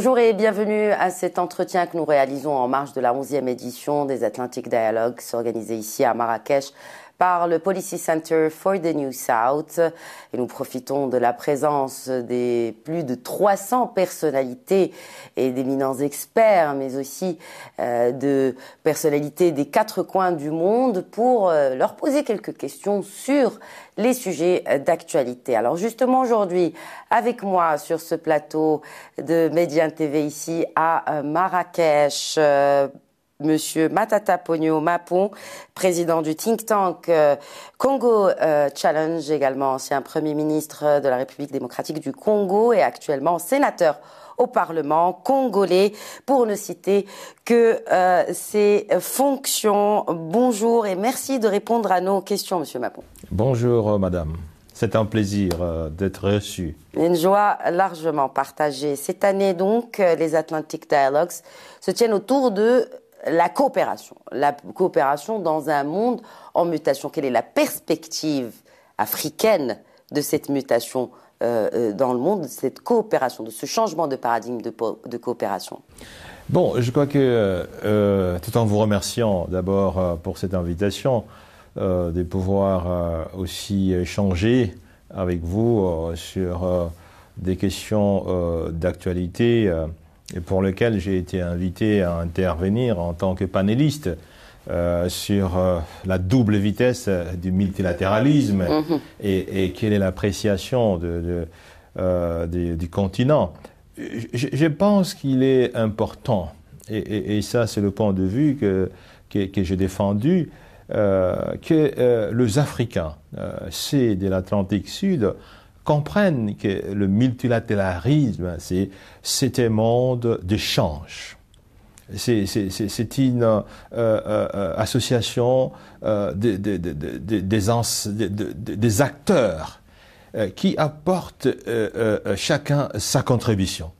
Bonjour et bienvenue à cet entretien que nous réalisons en marge de la 11e édition des Atlantic Dialogues organisée ici à Marrakech par le Policy Center for the New South. Et nous profitons de la présence des plus de 300 personnalités et d'éminents experts, mais aussi euh, de personnalités des quatre coins du monde pour euh, leur poser quelques questions sur les sujets d'actualité. Alors justement aujourd'hui, avec moi sur ce plateau de Mediantv TV ici à euh, Marrakech, Monsieur Matata Pogno Mapon, président du think tank euh, Congo euh, Challenge, également ancien Premier ministre de la République démocratique du Congo et actuellement sénateur au Parlement congolais, pour ne citer que euh, ses fonctions. Bonjour et merci de répondre à nos questions, Monsieur Mapon. Bonjour, euh, Madame. C'est un plaisir d'être reçu. Une joie largement partagée. Cette année donc, les Atlantic Dialogues se tiennent autour de la coopération. La coopération dans un monde en mutation. Quelle est la perspective africaine de cette mutation euh, euh, dans le monde, de cette coopération, de ce changement de paradigme de, coopération Bon, je crois que, euh, tout en vous remerciant d'abord pour cette invitation, de pouvoir aussi échanger avec vous sur des questions d'actualité et pour lequel j'ai été invité à intervenir en tant que panéliste euh, sur euh, la double vitesse du multilatéralisme mhm. et, quelle est l'appréciation euh, du, continent. Je, pense qu'il est important, et, ça c'est le point de vue que, que j'ai défendu, que les Africains, c'est de l'Atlantique Sud, comprennent que le multilatéralisme, hein, c'est, un monde d'échange. C'est, c'est, une association des, des acteurs euh, qui apportent euh, euh, chacun sa contribution.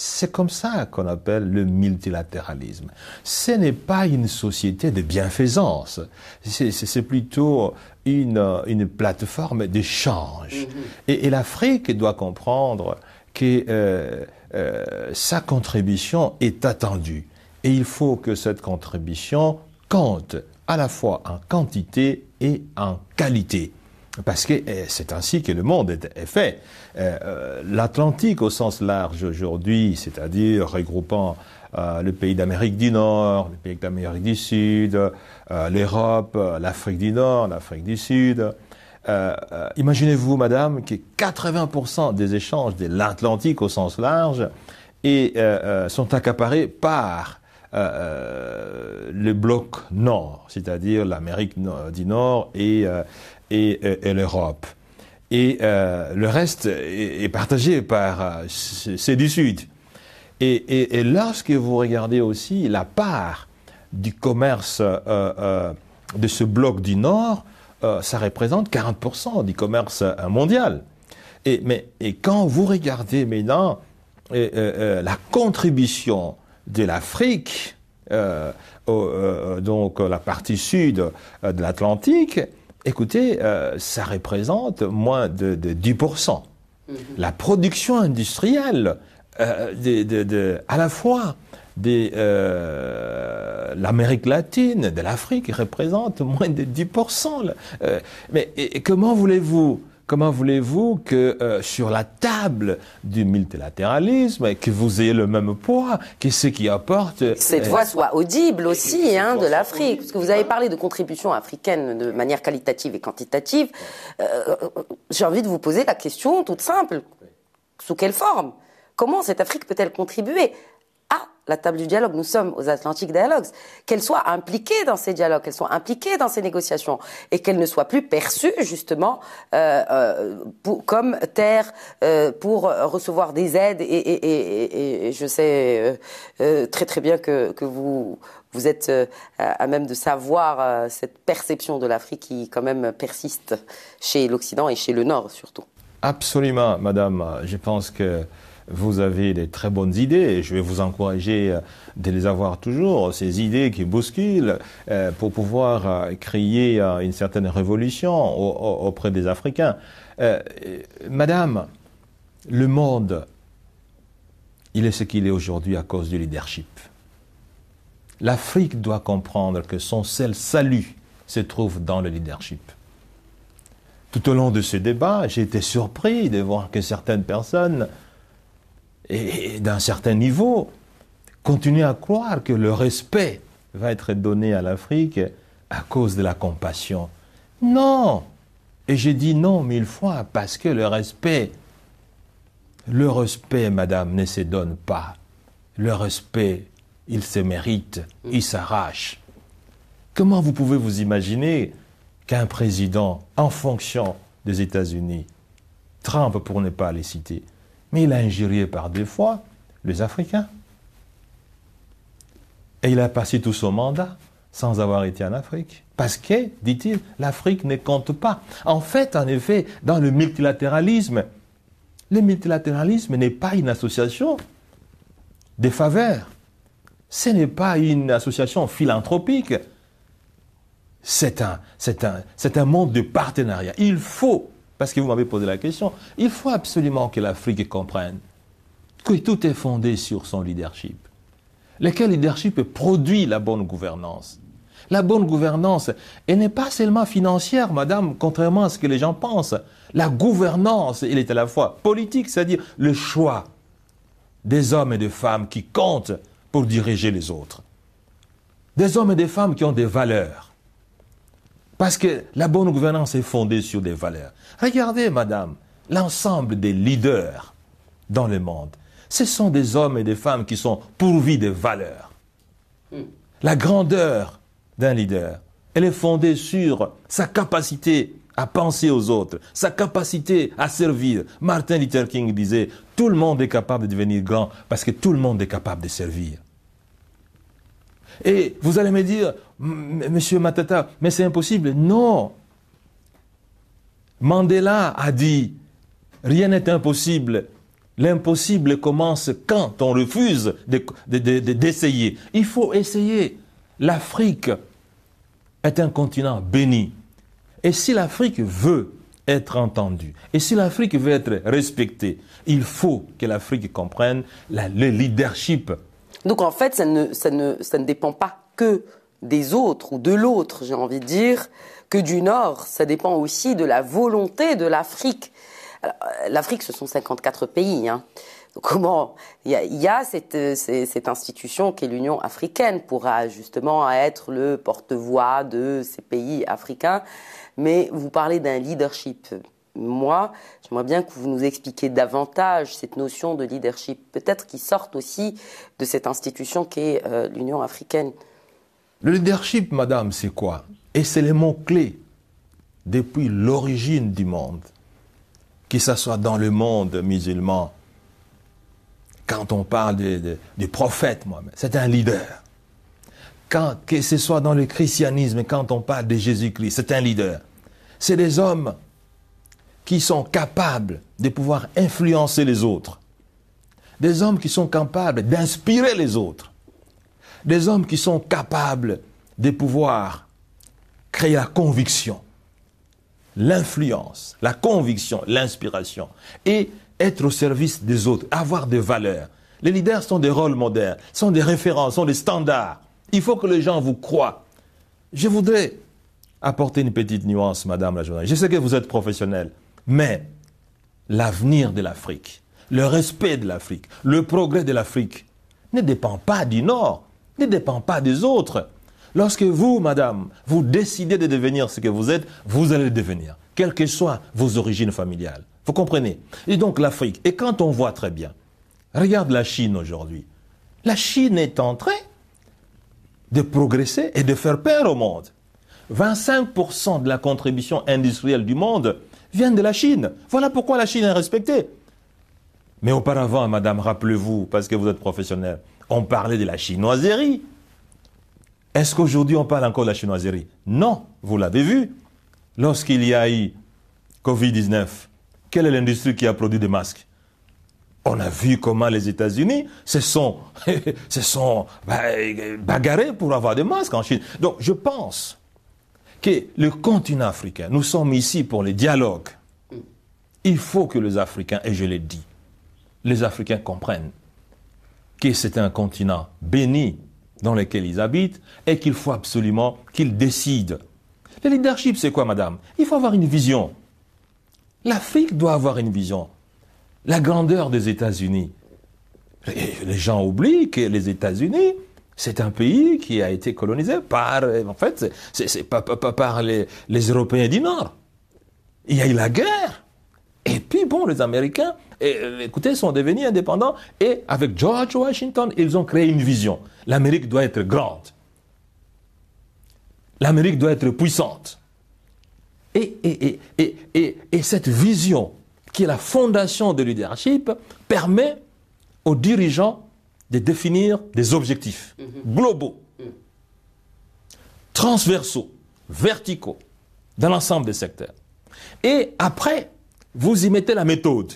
C'est comme ça qu'on appelle le multilatéralisme. Ce n'est pas une société de bienfaisance, c'est plutôt une, une, plateforme d'échange. Mm-hmm. Et, l'Afrique doit comprendre que euh, euh, sa contribution est attendue. Et il faut que cette contribution compte à la fois en quantité et en qualité. Parce que eh, c'est ainsi que le monde est fait. Eh, euh, L'Atlantique au sens large aujourd'hui, c'est-à-dire regroupant euh, le pays d'Amérique du Nord, le pays d'Amérique du Sud, euh, l'Europe, l'Afrique du Nord, l'Afrique du Sud. Imaginez-vous, madame, que 80% des échanges de l'Atlantique au sens large et, sont accaparés par le bloc nord, c'est-à-dire l'Amérique du Nord et euh, et, l'Europe. Et euh, le reste est, partagé par euh, ces ceux du Sud. Et, lorsque vous regardez aussi la part du commerce de ce bloc du Nord, ça représente 40% du commerce mondial. Et, mais, et quand vous regardez maintenant la contribution de l'Afrique, donc la partie sud de l'Atlantique, écoutez, euh, ça représente moins de, 10%. Mhm. La production industrielle, euh, à la fois de euh, l'Amérique latine, de l'Afrique, représente moins de 10%. mais comment voulez-vous Comment voulez-vous que euh, sur la table du multilatéralisme, que vous ayez le même poids, que ce qui apporte... Euh, cette voix soit audible aussi hein, de l'Afrique, parce que vous avez parlé de contribution africaine de manière qualitative et quantitative. Euh, j'ai envie de vous poser la question toute simple. Sous quelle forme Comment cette Afrique peut-elle contribuer la table du dialogue, nous sommes aux Atlantiques Dialogues, qu'elles soient impliquées dans ces dialogues, qu'elles soient impliquées dans ces négociations et qu'elles ne soient plus perçues justement euh, euh, comme terre euh, pour recevoir des aides et, je sais très très bien que, vous vous êtes à même de savoir cette perception de l'Afrique qui quand même persiste chez l'Occident et chez le Nord surtout. Absolument, Madame. Je pense que vous avez des très bonnes idées, et je vais vous encourager euh, de les avoir toujours, ces idées qui bousculent, euh, pour pouvoir euh, créer une certaine révolution auprès des Africains. Madame, le monde, il est ce qu'il est aujourd'hui à cause du leadership. L'Afrique doit comprendre que son seul salut se trouve dans le leadership. Tout au long de ce débat, j'ai été surpris de voir que certaines personnes et, d'un certain niveau, continuer à croire que le respect va être donné à l'Afrique à cause de la compassion. Non Et j'ai dit non mille fois parce que le respect, le respect, madame, ne se donne pas. Le respect, il se mérite, il s'arrache. Comment vous pouvez vous imaginer qu'un président en fonction des États-Unis, Trump pour ne pas les citer, mais il a injurié par des fois les Africains. Et il a passé tout son mandat sans avoir été en Afrique. Parce que, dit-il, l'Afrique ne compte pas. En fait, en effet, dans le multilatéralisme, le multilatéralisme n'est pas une association des faveurs. Ce n'est pas une association philanthropique. C'est un, c'est un monde de partenariat. Il faut parce que vous m'avez posé la question, il faut absolument que l'Afrique comprenne que tout est fondé sur son leadership. Lequel leadership produit la bonne gouvernance. La bonne gouvernance, elle n'est pas seulement financière, madame, contrairement à ce que les gens pensent. La gouvernance, elle est à la fois politique, c'est-à-dire le choix des hommes et des femmes qui comptent pour diriger les autres. Des hommes et des femmes qui ont des valeurs parce que la bonne gouvernance est fondée sur des valeurs. Regardez, madame, l'ensemble des leaders dans le monde, ce sont des hommes et des femmes qui sont pourvus de valeurs. Hmm. La grandeur d'un leader, elle est fondée sur sa capacité à penser aux autres, sa capacité à servir. Martin Luther King disait, tout le monde est capable de devenir grand parce que tout le monde est capable de servir. Et vous allez me dire, monsieur Matata, mais c'est impossible. Non. Mandela a dit, rien n'est impossible. L'impossible commence quand on refuse d'essayer. Il faut essayer. L'Afrique est un continent béni. Et si l'Afrique veut être entendue. Et si l'Afrique veut être respectée, il faut que l'Afrique comprenne le leadership donc en fait, ça ne, ça ne, ça ne dépend pas que des autres ou de l'autre, j'ai envie de dire, que du Nord. Ça dépend aussi de la volonté de l'Afrique. Euh, L'Afrique, ce sont 54 pays. Hein. Comment il y a, cette, euh, cette, institution qui est l'Union africaine pourra justement être le porte-voix de ces pays africains, mais vous parlez d'un leadership moi, j'aimerais bien que vous nous expliquiez davantage cette notion de leadership, peut-être qui sorte aussi de cette institution qu'est est euh, l'Union africaine. Le leadership, madame, c'est quoi Et c'est le mot-clé depuis l'origine du monde, que ce soit dans le monde musulman, quand on parle du de, de, prophète c'est un leader. Quand, que ce soit dans le christianisme, quand on parle de Jésus-Christ, c'est un leader. C'est des hommes qui sont capables de pouvoir influencer les autres. Des hommes qui sont capables d'inspirer les autres. Des hommes qui sont capables de pouvoir créer la conviction, l'influence, la conviction, l'inspiration et être au service des autres, avoir des valeurs. Les leaders sont des rôles modernes, sont des références, sont des standards. Il faut que les gens vous croient. Je voudrais apporter une petite nuance, Madame la journaliste. Je sais que vous êtes professionnelle. Mais l'avenir de l'Afrique, le respect de l'Afrique, le progrès de l'Afrique ne dépend pas du Nord, ne dépend pas des autres. Lorsque vous, madame, vous décidez de devenir ce que vous êtes, vous allez devenir, quelles que soient vos origines familiales. Vous comprenez Et donc l'Afrique, et quand on voit très bien, regarde la Chine aujourd'hui. La Chine est en train de progresser et de faire peur au monde. 25% de la contribution industrielle du monde viennent de la Chine. Voilà pourquoi la Chine est respectée. Mais auparavant, madame, rappelez-vous, parce que vous êtes professionnel, on parlait de la chinoiserie. Est-ce qu'aujourd'hui on parle encore de la chinoiserie Non, vous l'avez vu. Lorsqu'il y a eu Covid-19, quelle est l'industrie qui a produit des masques on a vu comment les États-Unis se sont, se sont bah, bagarrés pour avoir des masques en Chine. Donc je pense que le continent africain, nous sommes ici pour le dialogue. Il faut que les Africains, et je l'ai dit, les Africains comprennent que c'est un continent béni dans lequel ils habitent et qu'il faut absolument qu'ils décident. Le leadership, c'est quoi, madame Il faut avoir une vision. L'Afrique doit avoir une vision. La grandeur des États-Unis. Les gens oublient que les États-Unis, c'est un pays qui a été colonisé par, en fait, c'est les, Européens du Nord. Il y a eu la guerre. Et puis bon, les Américains, euh, écoutez, sont devenus indépendants et avec George Washington, ils ont créé une vision. L'Amérique doit être grande. L'Amérique doit être puissante. Et, et, et, cette vision, qui est la fondation de leadership, permet aux dirigeants de définir des objectifs mhm. globaux, mhm. transversaux, verticaux, dans l'ensemble des secteurs. Et après, vous y mettez la méthode.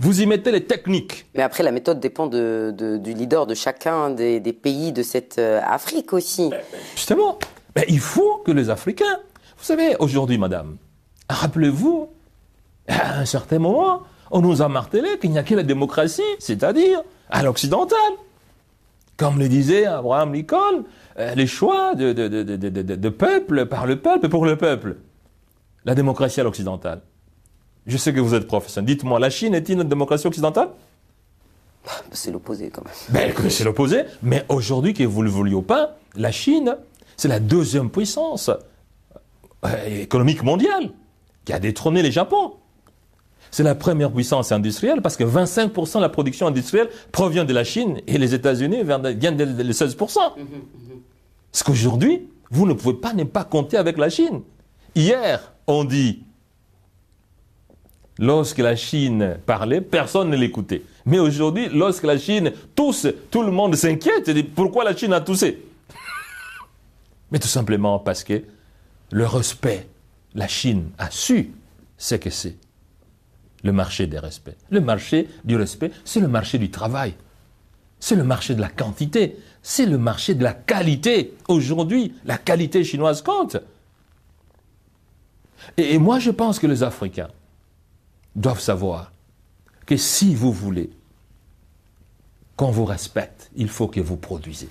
Vous y mettez les techniques. Mais après, la méthode dépend du leader de chacun des, pays de cette euh, Afrique aussi. Ben, ben, justement, ben, il faut que les Africains... Vous savez, aujourd'hui, madame, rappelez-vous, à un certain moment, on nous a martelé qu'il n'y a que la démocratie, c'est-à-dire à l'occidental. Comme le disait Abraham Lincoln, euh, les choix de, de, peuple par le peuple pour le peuple. La démocratie à l'occidentale. Je sais que vous êtes professeur. Dites-moi, la Chine est-il une démocratie occidentale ah, bah, C'est l'opposé quand même. Ben, c'est l'opposé. Mais aujourd'hui, que vous le vouliez ou pas, la Chine, c'est la deuxième puissance euh, économique mondiale qui a détrôné les Japon. C'est la première puissance industrielle parce que 25% de la production industrielle provient de la Chine et les États-Unis viennent de 16%. Mm-hmm, mm-hmm. Ce qu'aujourd'hui, vous ne pouvez pas ne pas compter avec la Chine. Hier, on dit, lorsque la Chine parlait, personne ne l'écoutait. Mais aujourd'hui, lorsque la Chine tousse, tout le monde s'inquiète pourquoi la Chine a toussé Mais tout simplement parce que le respect, la Chine a su ce que c'est le marché des respects. Le marché du respect, c'est le marché du travail. C'est le marché de la quantité. C'est le marché de la qualité. Aujourd'hui, la qualité chinoise compte. Et, moi, je pense que les Africains doivent savoir que si vous voulez qu'on vous respecte, il faut que vous produisez.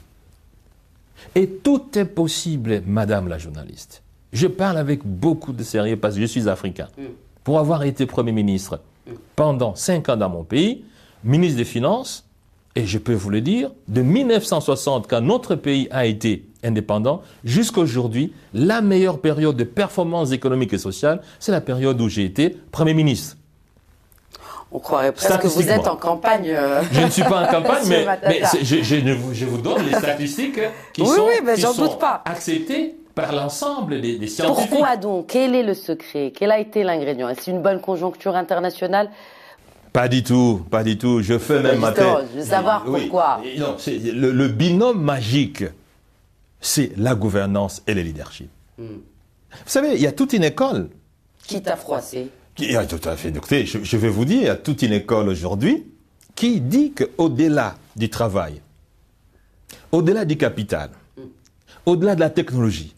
Et tout est possible, madame la journaliste. Je parle avec beaucoup de sérieux parce que je suis africain. Mm pour avoir été Premier ministre pendant 5 ans dans mon pays, ministre des Finances, et je peux vous le dire, de 1960, quand notre pays a été indépendant, jusqu'à aujourd'hui, la meilleure période de performance économique et sociale, c'est la période où j'ai été Premier ministre. On croirait presque que vous êtes en campagne. Euh, je ne suis pas en campagne, mais, je, vous, donne les statistiques qui sont, oui, acceptées par l'ensemble des, scientifiques. Pourquoi donc Quel est le secret Quel a été l'ingrédient Est-ce une bonne conjoncture internationale pas du tout, pas du tout. Je fais même ma tête. Je veux savoir pourquoi. Non, le, binôme magique, c'est la gouvernance et le leadership. Hmm. Vous savez, il y a toute une école. Qui t'a froissé ah, Tout à fait. je, vais vous dire, il y a toute une école aujourd'hui qui dit qu'au-delà du travail, au-delà du capital, hmm. au-delà de la technologie,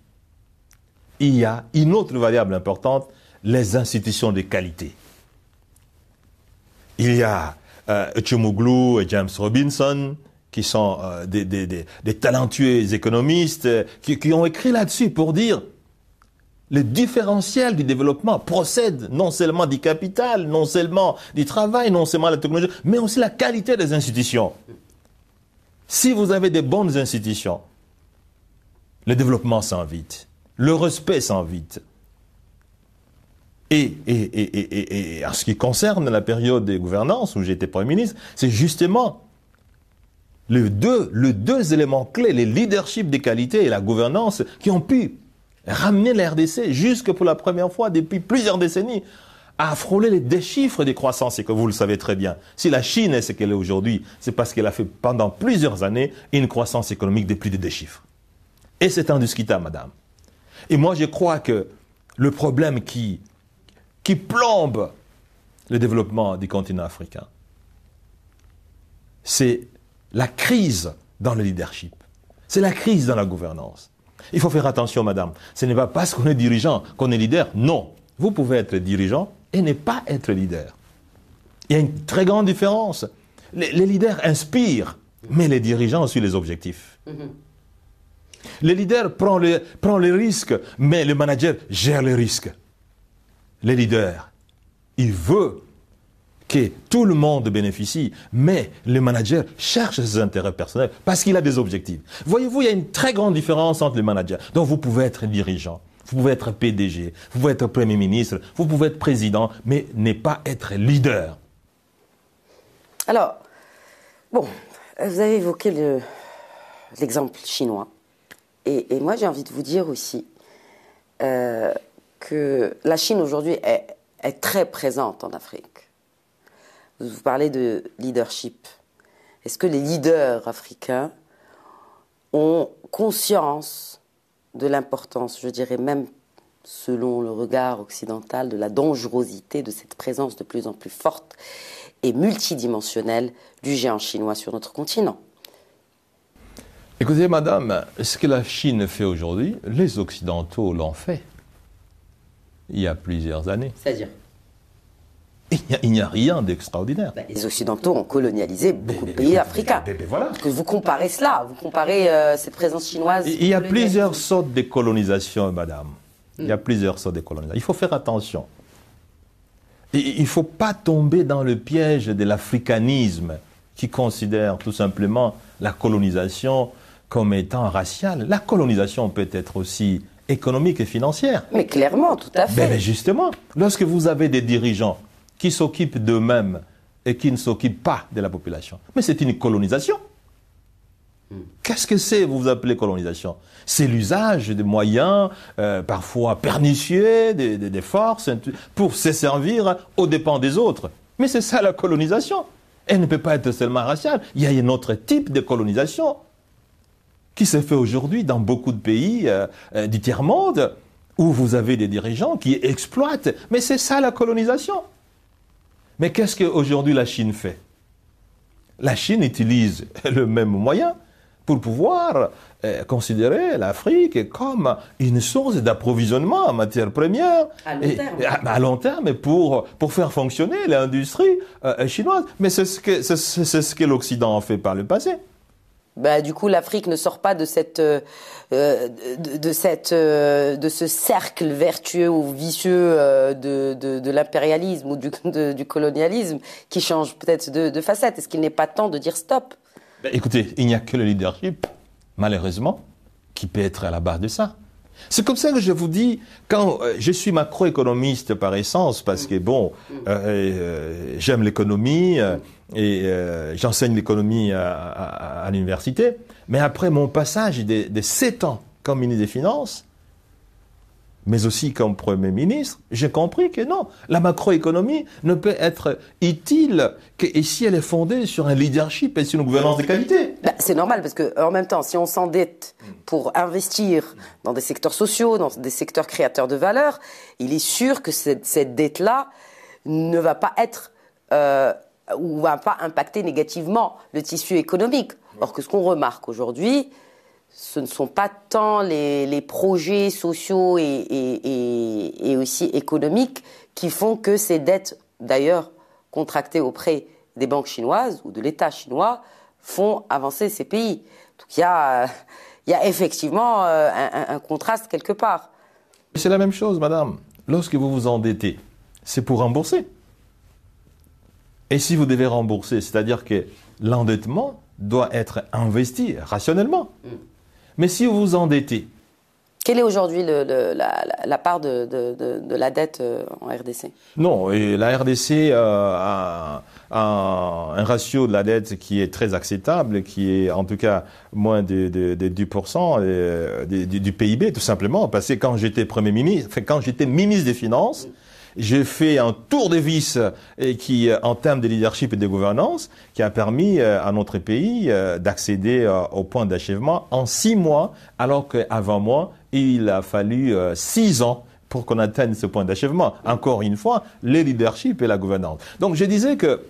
il y a une autre variable importante, les institutions de qualité. Il y a euh, et James Robinson, qui sont euh, des, talentueux économistes, euh, qui, ont écrit là-dessus pour dire le différentiel du développement procède non seulement du capital, non seulement du travail, non seulement de la technologie, mais aussi la qualité des institutions. Si vous avez des bonnes institutions, le développement s'envite le respect s'invite. Et, et, en ce qui concerne la période des gouvernances où j'étais Premier ministre, c'est justement les deux, éléments clés, les leadership des qualités et la gouvernance, qui ont pu ramener la RDC jusque pour la première fois depuis plusieurs décennies à frôler les deux des croissances, et que vous le savez très bien. Si la Chine est ce qu'elle est aujourd'hui, c'est parce qu'elle a fait pendant plusieurs années une croissance économique de plus de deux Et c'est indiscutable, madame. Et moi, je crois que le problème qui, qui plombe le développement du continent africain, c'est la crise dans le leadership. C'est la crise dans la gouvernance. Il faut faire attention, madame. Ce n'est pas parce qu'on est dirigeant qu'on est leader. Non. Vous pouvez être dirigeant et ne pas être leader. Il y a une très grande différence. Les, leaders inspirent, mais les dirigeants suivent les objectifs. Mm-hmm. Le leader prend les risques, mais le manager gère les risques. Le leader, il veut que tout le monde bénéficie, mais le manager cherche ses intérêts personnels parce qu'il a des objectifs. Voyez-vous, il y a une très grande différence entre les managers. Donc vous pouvez être dirigeant, vous pouvez être PDG, vous pouvez être Premier ministre, vous pouvez être président, mais ne pas être leader. Alors, bon, vous avez évoqué l'exemple chinois. Et, moi, j'ai envie de vous dire aussi euh, que la Chine aujourd'hui est, est, très présente en Afrique. Vous, vous parlez de leadership. Est-ce que les leaders africains ont conscience de l'importance, je dirais même selon le regard occidental, de la dangerosité de cette présence de plus en plus forte et multidimensionnelle du géant chinois sur notre continent Écoutez, madame, ce que la Chine fait aujourd'hui, les Occidentaux l'ont fait il y a plusieurs années. C'est-à-dire il n'y a, rien d'extraordinaire. Bah, les Occidentaux ont colonialisé beaucoup de pays africains. Que vous comparez cela, vous comparez euh, cette présence chinoise. Il y a plusieurs sortes de colonisation, madame. Il y a hmm. plusieurs sortes de colonisation. Il faut faire attention. Il ne faut pas tomber dans le piège de l'africanisme qui considère tout simplement la colonisation comme étant raciale. La colonisation peut être aussi économique et financière. Mais clairement, tout à ben, fait. Mais, ben, justement, lorsque vous avez des dirigeants qui s'occupent d'eux-mêmes et qui ne s'occupent pas de la population, mais c'est une colonisation. Hmm. Qu'est-ce que c'est, vous vous appelez colonisation C'est l'usage des moyens, euh, parfois pernicieux, des, des, forces, pour se servir aux dépens des autres. Mais c'est ça la colonisation. Elle ne peut pas être seulement raciale. Il y a un autre type de colonisation qui se fait aujourd'hui dans beaucoup de pays euh, euh, du tiers-monde, où vous avez des dirigeants qui exploitent. Mais c'est ça la colonisation. Mais qu'est-ce qu'aujourd'hui la Chine fait La Chine utilise le même moyen pour pouvoir euh, considérer l'Afrique comme une source d'approvisionnement en matières premières à long terme, pour, pour faire fonctionner l'industrie chinoise. Mais c'est ce que, c'est ce que l'Occident a fait par le passé. Bah, du coup, l'Afrique ne sort pas de cette, euh, euh, de, cette, euh, de ce cercle vertueux ou vicieux de, de, l'impérialisme ou du, du colonialisme qui change peut-être de, facette. Est-ce qu'il n'est pas temps de dire stop ben, Écoutez, il n'y a que le leadership, malheureusement, qui peut être à la base de ça. C'est comme ça que je vous dis, quand je suis macroéconomiste par essence, parce que bon, j'aime l'économie, et euh, j'enseigne l'économie à, à, l'université. Mais après mon passage des sept 7 ans comme ministre des Finances, mais aussi comme Premier ministre, j'ai compris que non, la macroéconomie ne peut être utile que si elle est fondée sur un leadership et sur une gouvernance de qualité. Bah, c'est normal parce que en même temps, si on s'endette pour investir dans des secteurs sociaux, dans des secteurs créateurs de valeur, il est sûr que cette, cette dette-là ne va pas être euh, ou va pas impacter négativement le tissu économique. Or que ce qu'on remarque aujourd'hui, ce ne sont pas tant les, projets sociaux et, aussi économiques qui font que ces dettes, d'ailleurs contractées auprès des banques chinoises ou de l'État chinois, font avancer ces pays. Donc il y a, effectivement euh, un contraste quelque part. C'est la même chose, madame. Lorsque vous vous endettez, c'est pour rembourser. Et si vous devez rembourser, c'est-à-dire que l'endettement doit être investi rationnellement. Mais si vous vous endettez. Quelle est aujourd'hui la, part de, la dette euh, en RDC Non, et la RDC euh, a, un ratio de la dette qui est très acceptable, qui est en tout cas moins de, 10% euh, du, du, PIB, tout simplement. Parce que quand j'étais Premier ministre, quand j'étais ministre des Finances, j'ai fait un tour de vis euh, et qui, euh, en termes de leadership et de gouvernance, qui a permis euh, à notre pays d'accéder au point d'achèvement en six mois, alors qu'avant moi, il a fallu six ans pour qu'on atteigne ce point d'achèvement. Encore une fois, le leadership et la gouvernance. Donc je disais que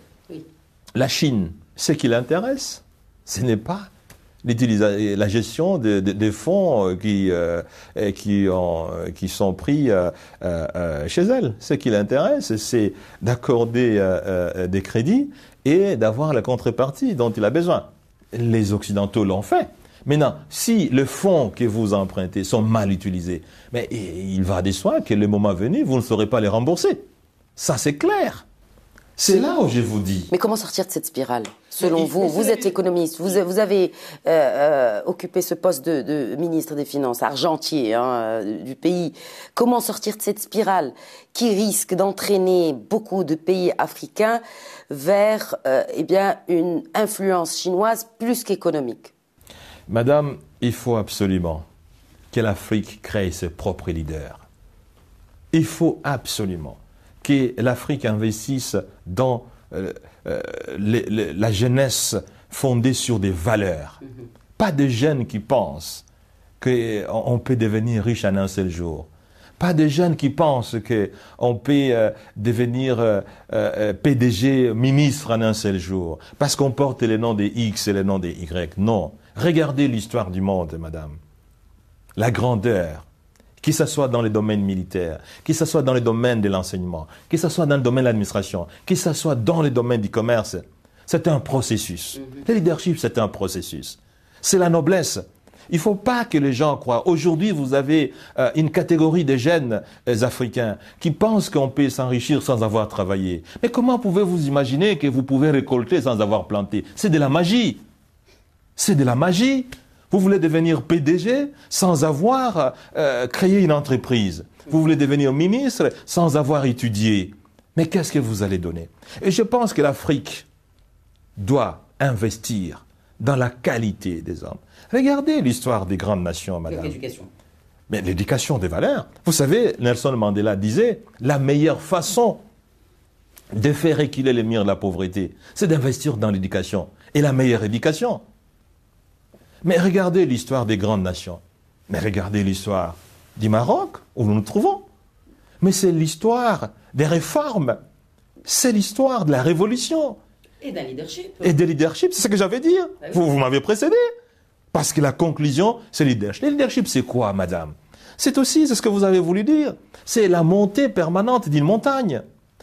la Chine, ce qui l'intéresse, ce n'est pas la gestion des, fonds euh, qui, euh, qui, euh, qui, sont pris chez elle. Ce qui l'intéresse, c'est d'accorder des crédits et d'avoir la contrepartie dont il a besoin. Les Occidentaux l'ont fait. Maintenant, si les fonds que vous empruntez sont mal utilisés, mais il va de soi que le moment venu, vous ne saurez pas les rembourser. Ça, c'est clair. C'est là où je vous dis. Mais comment sortir de cette spirale Selon vous, vous êtes économiste, vous, avez euh, euh, occupé ce poste de, ministre des Finances, argentier hein, euh, du pays. Comment sortir de cette spirale qui risque d'entraîner beaucoup de pays africains vers eh bien, une influence chinoise plus qu'économique Madame, il faut absolument que l'Afrique crée ses propres leaders. Il faut absolument que l'Afrique investisse dans euh, euh, la jeunesse fondée sur des valeurs. Mhm. Pas de jeunes qui pensent qu'on peut devenir riche en un seul jour. Pas de jeunes qui pensent qu'on peut euh, devenir PDG, ministre en un seul jour, parce qu'on porte les noms des X et les noms des Y. Non. Regardez l'histoire du monde, madame. La grandeur, que ce soit dans le domaine militaire, que ce soit dans le domaine de l'enseignement, que ce soit dans le domaine de l'administration, que ce soit dans le domaine du commerce. C'est un processus. Mhm. Le leadership, c'est un processus. C'est la noblesse. Il ne faut pas que les gens croient. Aujourd'hui, vous avez euh, une catégorie de jeunes euh, africains qui pensent qu'on peut s'enrichir sans avoir travaillé. Mais comment pouvez-vous imaginer que vous pouvez récolter sans avoir planté C'est de la magie. C'est de la magie. Vous voulez devenir PDG sans avoir euh, créé une entreprise. Vous voulez devenir ministre sans avoir étudié. Mais qu'est-ce que vous allez donner Et je pense que l'Afrique doit investir dans la qualité des hommes. Regardez l'histoire des grandes nations, madame. L'éducation. Mais l'éducation des valeurs. Vous savez, Nelson Mandela disait, la meilleure façon de faire équilibrer les murs de la pauvreté, c'est d'investir dans l'éducation. Et la meilleure éducation, mais regardez l'histoire des grandes nations. Mais regardez l'histoire du Maroc, où nous nous trouvons. Mais c'est l'histoire des réformes. C'est l'histoire de la révolution. Et d'un leadership. Et des leadership, c'est ce que j'avais dit. Bah vous, vous m'avez précédé. Parce que la conclusion, c'est le leadership. Le leadership, c'est quoi, madame C'est aussi, c'est ce que vous avez voulu dire. C'est la montée permanente d'une montagne.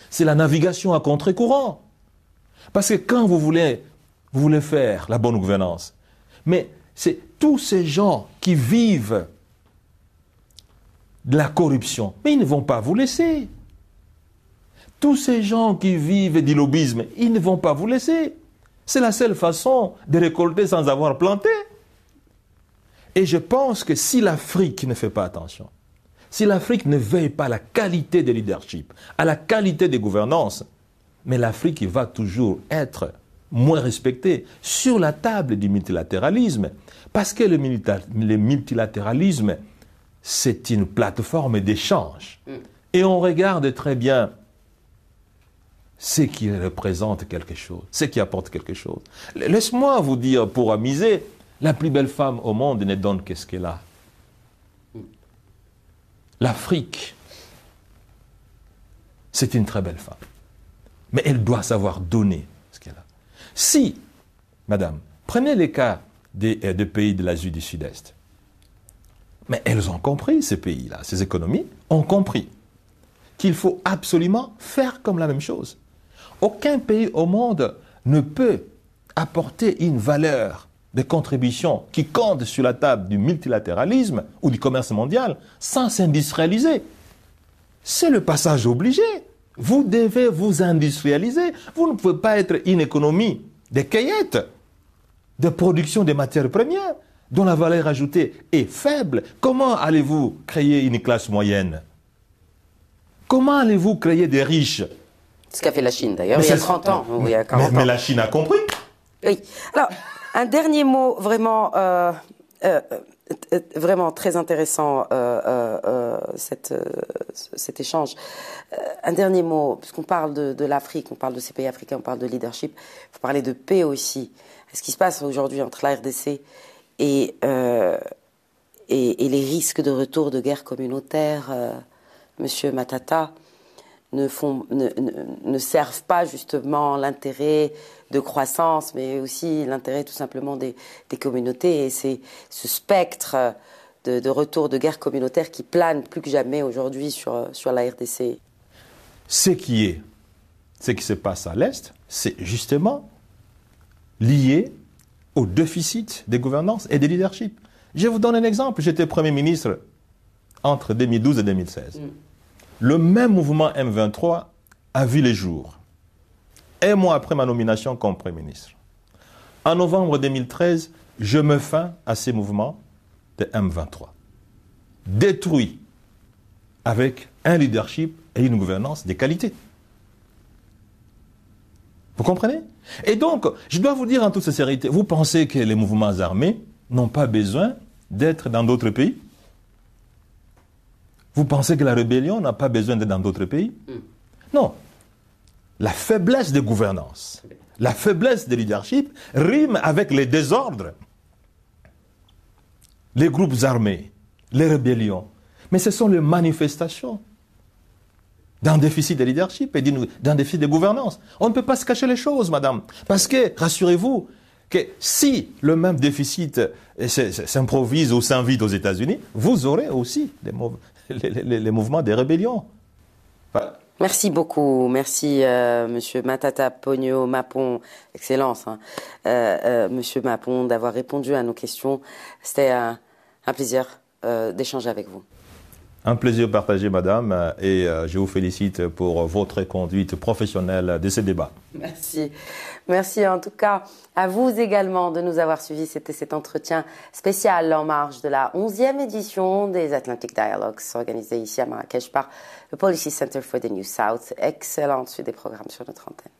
C'est la navigation à contre-courant. Parce que quand vous voulez, vous voulez faire la bonne gouvernance, mais c'est tous ces gens qui vivent de la corruption, mais ils ne vont pas vous laisser. Tous ces gens qui vivent du lobbyisme, ils ne vont pas vous laisser. C'est la seule façon de récolter sans avoir planté. Et je pense que si l'Afrique ne fait pas attention, si l'Afrique ne veille pas à la qualité de leadership, à la qualité de gouvernance, mais l'Afrique va toujours être moins respectée sur la table du multilatéralisme. Parce que le, multilatéralisme, c'est une plateforme d'échange. Mm. Et on regarde très bien ce qui représente quelque chose, ce qui apporte quelque chose. Laisse-moi vous dire, pour amuser, la plus belle femme au monde ne donne qu'est ce qu'elle a. Mm. L'Afrique, c'est une très belle femme. Mais elle doit savoir donner. Si, madame, prenez les cas euh, des, pays de l'Asie du Sud-Est. Mais elles ont compris, ces pays-là, ces économies ont compris qu'il faut absolument faire comme la même chose. Aucun pays au monde ne peut apporter une valeur de contributions qui comptent sur la table du multilatéralisme ou du commerce mondial sans s'industrialiser. C'est le passage obligé. Vous devez vous industrialiser. Vous ne pouvez pas être une économie de cueillette, de production de matières premières, dont la valeur ajoutée est faible. Comment allez-vous créer une classe moyenne Comment allez-vous créer des riches Ce qu'a fait la Chine d'ailleurs, il y a 30 ans. mais, la Chine a compris. Oui. Alors, un dernier mot vraiment... Euh, euh, euh, euh, vraiment très intéressant cet échange. un dernier mot, puisqu'on parle de, l'Afrique, on parle de ces pays africains, on parle de leadership, il faut parler de paix aussi. Ce qui se passe aujourd'hui entre la RDC et, et, les risques de retour de guerre communautaire, Monsieur Matata, ne, font, ne, servent pas justement l'intérêt de croissance, mais aussi l'intérêt tout simplement des, communautés. Et c'est ce spectre de, retour de guerre communautaire qui plane plus que jamais aujourd'hui sur, sur la RDC. Ce qui est, ce qui se passe à l'Est, c'est justement lié au déficit des gouvernances et des leaderships. Je vous donne un exemple. J'étais Premier ministre entre 2012 et 2016. Le même mouvement M23 a vu les jours, un mois après ma nomination comme Premier ministre. En novembre 2013, je me fins à ces mouvements de M23, détruits avec un leadership et une gouvernance des qualités. Vous comprenez Et donc, je dois vous dire en toute sincérité, vous pensez que les mouvements armés n'ont pas besoin d'être dans d'autres pays vous pensez que la rébellion n'a pas besoin d'être dans d'autres pays hmm. Non. La faiblesse de gouvernance, la faiblesse de leadership rime avec les désordres. Les groupes armés, les rébellions. Mais ce sont les manifestations d'un déficit de leadership et d'un déficit de gouvernance. On ne peut pas se cacher les choses, madame. Parce que, rassurez-vous, que si le même déficit euh, s'improvise ou s'invite aux États-Unis, vous aurez aussi des, les, mouvements des rébellions. Merci beaucoup, merci euh, Monsieur Matata Pogno Mapon, Excellence, hein. euh, euh, Monsieur Mapon, d'avoir répondu à nos questions. C'était un plaisir d'échanger avec vous. Un plaisir partagé, madame, et euh, je vous félicite pour votre conduite professionnelle de ce débat. Merci. Merci en tout cas à vous également de nous avoir suivis. C'était cet entretien spécial en marge de la 11e édition des Atlantic Dialogues organisée ici à Marrakech par le Policy Center for the New South. Excellente suite des programmes sur notre antenne.